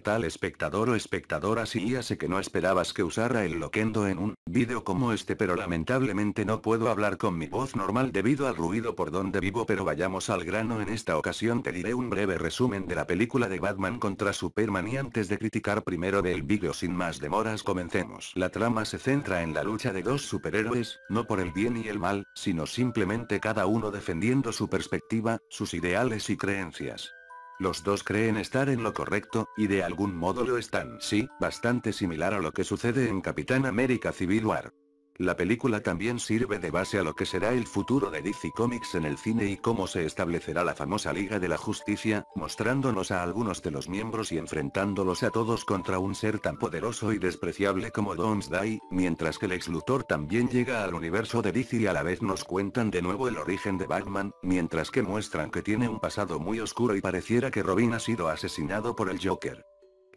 tal espectador o espectadora si ya sé que no esperabas que usara el loquendo en un vídeo como este pero lamentablemente no puedo hablar con mi voz normal debido al ruido por donde vivo pero vayamos al grano en esta ocasión te diré un breve resumen de la película de Batman contra Superman y antes de criticar primero del vídeo sin más demoras comencemos. La trama se centra en la lucha de dos superhéroes, no por el bien y el mal, sino simplemente cada uno defendiendo su perspectiva, sus ideales y creencias. Los dos creen estar en lo correcto, y de algún modo lo están, sí, bastante similar a lo que sucede en Capitán América Civil War. La película también sirve de base a lo que será el futuro de DC Comics en el cine y cómo se establecerá la famosa Liga de la Justicia, mostrándonos a algunos de los miembros y enfrentándolos a todos contra un ser tan poderoso y despreciable como Doomsday, mientras que el Luthor también llega al universo de DC y a la vez nos cuentan de nuevo el origen de Batman, mientras que muestran que tiene un pasado muy oscuro y pareciera que Robin ha sido asesinado por el Joker.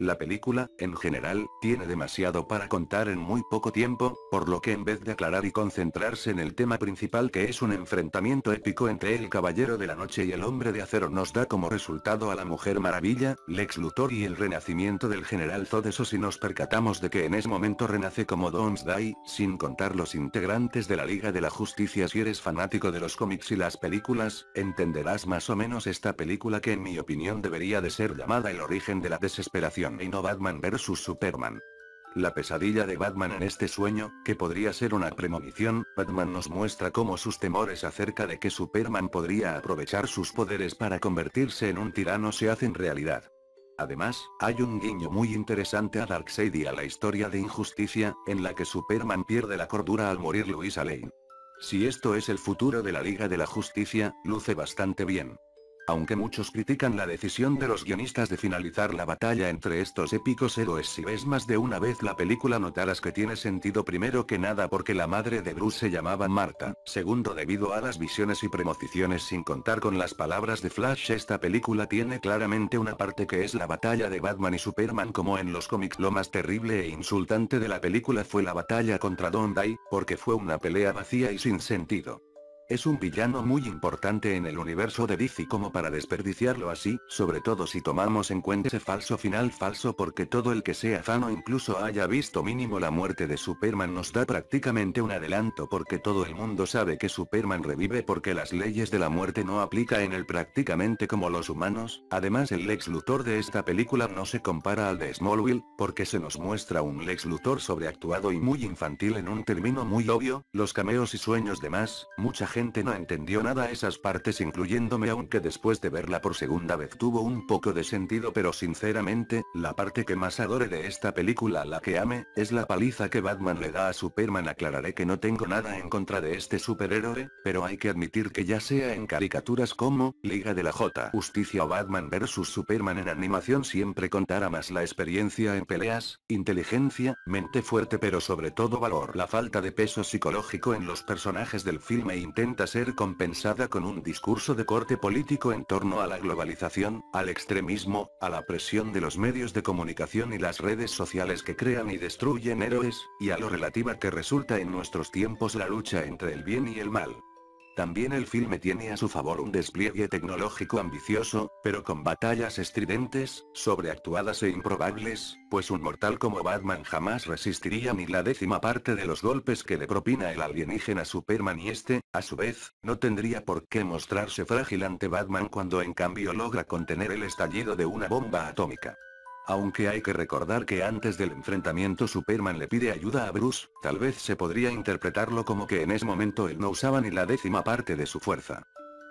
La película, en general, tiene demasiado para contar en muy poco tiempo, por lo que en vez de aclarar y concentrarse en el tema principal que es un enfrentamiento épico entre el Caballero de la Noche y el Hombre de Acero nos da como resultado a la Mujer Maravilla, Lex Luthor y el renacimiento del General Zod eso si nos percatamos de que en ese momento renace como Doomsday, sin contar los integrantes de la Liga de la Justicia si eres fanático de los cómics y las películas, entenderás más o menos esta película que en mi opinión debería de ser llamada el origen de la desesperación y no Batman vs Superman. La pesadilla de Batman en este sueño, que podría ser una premonición, Batman nos muestra cómo sus temores acerca de que Superman podría aprovechar sus poderes para convertirse en un tirano se hacen realidad. Además, hay un guiño muy interesante a Darkseid y a la historia de Injusticia, en la que Superman pierde la cordura al morir Luisa Lane. Si esto es el futuro de la Liga de la Justicia, luce bastante bien aunque muchos critican la decisión de los guionistas de finalizar la batalla entre estos épicos héroes si ves más de una vez la película notarás que tiene sentido primero que nada porque la madre de Bruce se llamaba Marta, segundo debido a las visiones y premoniciones sin contar con las palabras de Flash esta película tiene claramente una parte que es la batalla de Batman y Superman como en los cómics lo más terrible e insultante de la película fue la batalla contra Don porque fue una pelea vacía y sin sentido. Es un villano muy importante en el universo de DC como para desperdiciarlo así, sobre todo si tomamos en cuenta ese falso final falso porque todo el que sea fan incluso haya visto mínimo la muerte de Superman nos da prácticamente un adelanto porque todo el mundo sabe que Superman revive porque las leyes de la muerte no aplica en él prácticamente como los humanos, además el Lex Luthor de esta película no se compara al de Smallville, porque se nos muestra un Lex Luthor sobreactuado y muy infantil en un término muy obvio, los cameos y sueños de más, mucha gente no entendió nada esas partes incluyéndome aunque después de verla por segunda vez tuvo un poco de sentido pero sinceramente, la parte que más adore de esta película la que ame, es la paliza que Batman le da a Superman aclararé que no tengo nada en contra de este superhéroe, pero hay que admitir que ya sea en caricaturas como, Liga de la J Justicia o Batman vs Superman en animación siempre contará más la experiencia en peleas, inteligencia, mente fuerte pero sobre todo valor la falta de peso psicológico en los personajes del filme e intenta intenta ser compensada con un discurso de corte político en torno a la globalización, al extremismo, a la presión de los medios de comunicación y las redes sociales que crean y destruyen héroes, y a lo relativa que resulta en nuestros tiempos la lucha entre el bien y el mal. También el filme tiene a su favor un despliegue tecnológico ambicioso, pero con batallas estridentes, sobreactuadas e improbables, pues un mortal como Batman jamás resistiría ni la décima parte de los golpes que le propina el alienígena Superman y este, a su vez, no tendría por qué mostrarse frágil ante Batman cuando en cambio logra contener el estallido de una bomba atómica. Aunque hay que recordar que antes del enfrentamiento Superman le pide ayuda a Bruce, tal vez se podría interpretarlo como que en ese momento él no usaba ni la décima parte de su fuerza.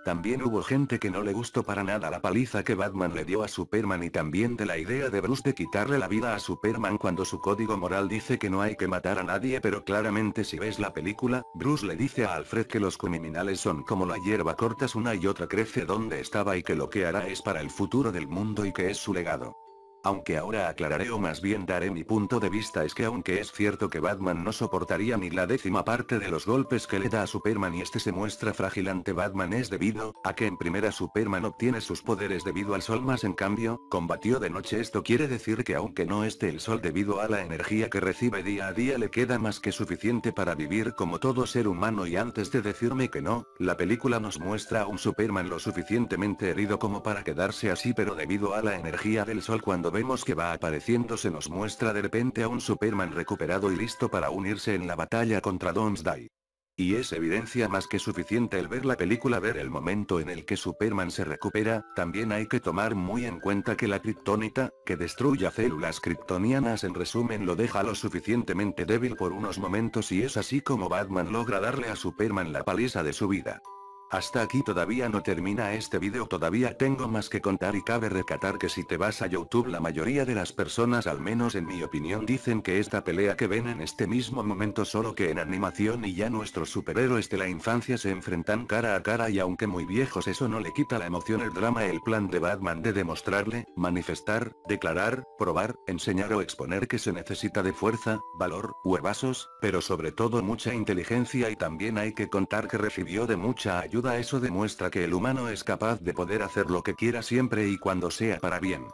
También hubo gente que no le gustó para nada la paliza que Batman le dio a Superman y también de la idea de Bruce de quitarle la vida a Superman cuando su código moral dice que no hay que matar a nadie pero claramente si ves la película, Bruce le dice a Alfred que los criminales son como la hierba cortas una y otra crece donde estaba y que lo que hará es para el futuro del mundo y que es su legado. Aunque ahora aclararé o más bien daré mi punto de vista es que aunque es cierto que Batman no soportaría ni la décima parte de los golpes que le da a Superman y este se muestra frágil ante Batman es debido a que en primera Superman obtiene sus poderes debido al sol más en cambio, combatió de noche esto quiere decir que aunque no esté el sol debido a la energía que recibe día a día le queda más que suficiente para vivir como todo ser humano y antes de decirme que no, la película nos muestra a un Superman lo suficientemente herido como para quedarse así pero debido a la energía del sol cuando vemos que va apareciendo se nos muestra de repente a un Superman recuperado y listo para unirse en la batalla contra Doomsday. Y es evidencia más que suficiente el ver la película ver el momento en el que Superman se recupera, también hay que tomar muy en cuenta que la kriptonita, que destruya células kryptonianas en resumen lo deja lo suficientemente débil por unos momentos y es así como Batman logra darle a Superman la paliza de su vida. Hasta aquí todavía no termina este vídeo todavía tengo más que contar y cabe recatar que si te vas a YouTube la mayoría de las personas al menos en mi opinión dicen que esta pelea que ven en este mismo momento solo que en animación y ya nuestros superhéroes de la infancia se enfrentan cara a cara y aunque muy viejos eso no le quita la emoción el drama el plan de Batman de demostrarle, manifestar, declarar, probar, enseñar o exponer que se necesita de fuerza, valor, huevasos, pero sobre todo mucha inteligencia y también hay que contar que recibió de mucha ayuda eso demuestra que el humano es capaz de poder hacer lo que quiera siempre y cuando sea para bien.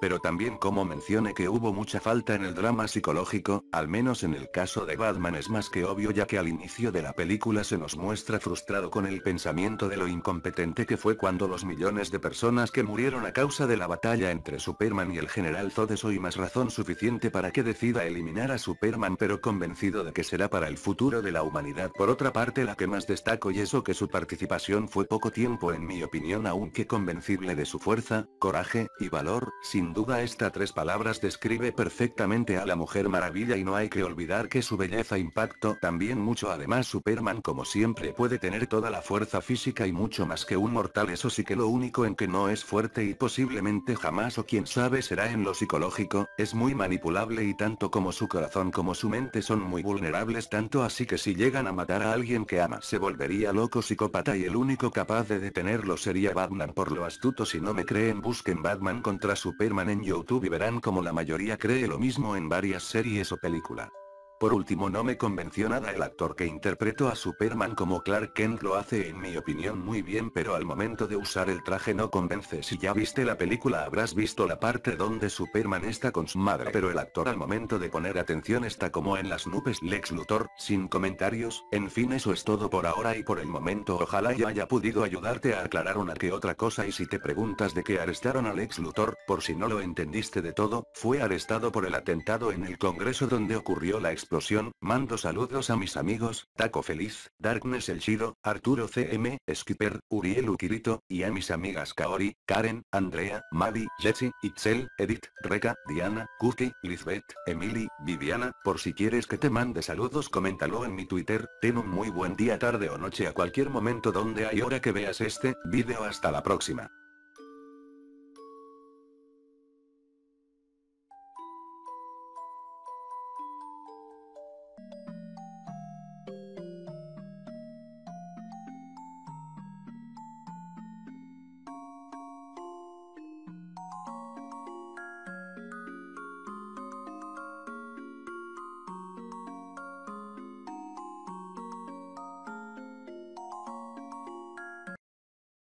Pero también como mencioné que hubo mucha falta en el drama psicológico, al menos en el caso de Batman es más que obvio ya que al inicio de la película se nos muestra frustrado con el pensamiento de lo incompetente que fue cuando los millones de personas que murieron a causa de la batalla entre Superman y el general Zod es hoy más razón suficiente para que decida eliminar a Superman pero convencido de que será para el futuro de la humanidad por otra parte la que más destaco y eso que su participación fue poco tiempo en mi opinión aunque convencible de su fuerza, coraje, y valor, sin sin duda esta tres palabras describe perfectamente a la Mujer Maravilla y no hay que olvidar que su belleza impacto también mucho además Superman como siempre puede tener toda la fuerza física y mucho más que un mortal eso sí que lo único en que no es fuerte y posiblemente jamás o quien sabe será en lo psicológico, es muy manipulable y tanto como su corazón como su mente son muy vulnerables tanto así que si llegan a matar a alguien que ama se volvería loco psicópata y el único capaz de detenerlo sería Batman por lo astuto si no me creen busquen Batman contra Superman en YouTube y verán como la mayoría cree lo mismo en varias series o películas. Por último no me convenció nada el actor que interpretó a Superman como Clark Kent lo hace en mi opinión muy bien pero al momento de usar el traje no convence si ya viste la película habrás visto la parte donde Superman está con su madre pero el actor al momento de poner atención está como en las nubes Lex Luthor, sin comentarios, en fin eso es todo por ahora y por el momento ojalá ya haya podido ayudarte a aclarar una que otra cosa y si te preguntas de qué arrestaron a Lex Luthor, por si no lo entendiste de todo, fue arrestado por el atentado en el Congreso donde ocurrió la explosión, mando saludos a mis amigos, Taco Feliz, Darkness El Shiro, Arturo CM, Skipper, Uriel Ukirito, y a mis amigas Kaori, Karen, Andrea, Mavi, Jesse, Itzel, Edith, Reka, Diana, Cookie, Lisbeth, Emily, Viviana, por si quieres que te mande saludos coméntalo en mi Twitter, ten un muy buen día tarde o noche a cualquier momento donde hay hora que veas este, video hasta la próxima.